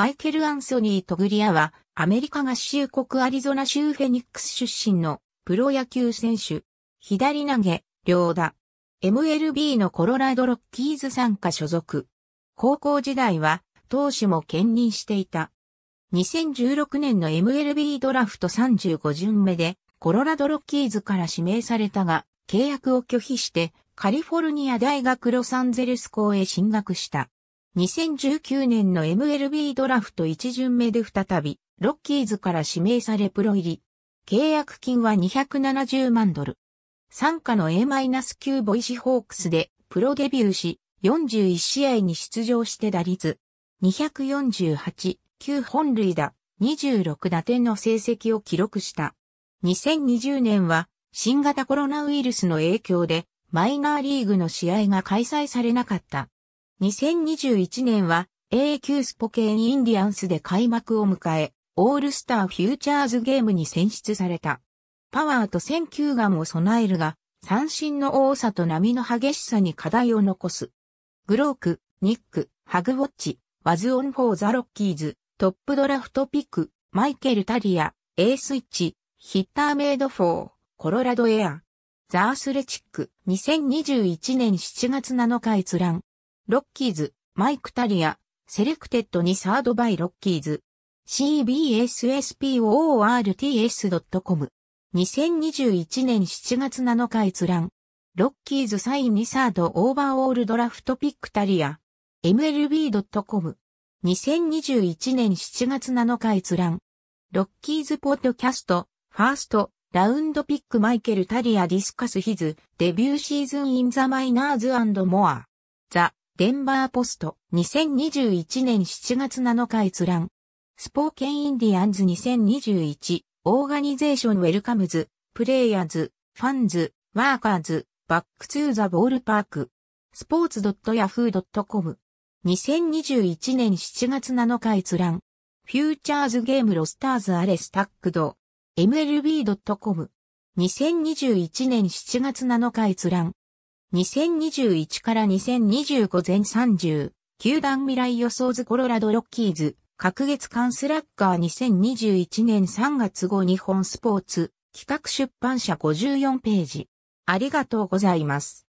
マイケル・アンソニー・トグリアは、アメリカ合衆国アリゾナ州フェニックス出身のプロ野球選手。左投げ、両打。MLB のコロラドロッキーズ参加所属。高校時代は、投手も兼任していた。2016年の MLB ドラフト35巡目で、コロラドロッキーズから指名されたが、契約を拒否して、カリフォルニア大学ロサンゼルス校へ進学した。2019年の MLB ドラフト1巡目で再び、ロッキーズから指名されプロ入り。契約金は270万ドル。参加の A-9 ボイシホークスでプロデビューし、41試合に出場して打率。248、9本塁打、26打点の成績を記録した。2020年は新型コロナウイルスの影響でマイナーリーグの試合が開催されなかった。2021年は AQ スポケーンインディアンスで開幕を迎え、オールスターフューチャーズゲームに選出された。パワーと選球眼を備えるが、三振の多さと波の激しさに課題を残す。グローク、ニック、ハグウォッチ、ワズオンフォーザロッキーズ、トップドラフトピック、マイケル・タリア、A スイッチ、ヒッターメイドフォー、コロラドエア、ザースレチック、2021年7月7日閲覧。ロッキーズ、マイクタリア、セレクテッドにサードバイロッキーズ。cbssports.com。2021年7月7日閲覧。ロッキーズサインにサードオーバーオールドラフトピックタリア。mlb.com。2021年7月7日閲覧。ロッキーズポッドキャスト、ファースト、ラウンドピックマイケル・タリア・ディスカス・ヒズ、デビューシーズン・イン・ザ・マイナーズ・モア。ザ・デンバーポスト2021年7月7日閲覧。スポーケンインディアンズ2021オーガニゼーションウェルカムズ、プレイヤーズ、ファンズ、ワーカーズ、バックトゥーザボールパーク。スポーツ .yahoo.com 2021年7月7日閲覧。フューチャーズゲームロスターズアレスタックド。mlb.com2021 年7月7日閲覧。2021から2025全30、球団未来予想図コロラドロッキーズ、各月間スラッガー2021年3月後日本スポーツ、企画出版社54ページ。ありがとうございます。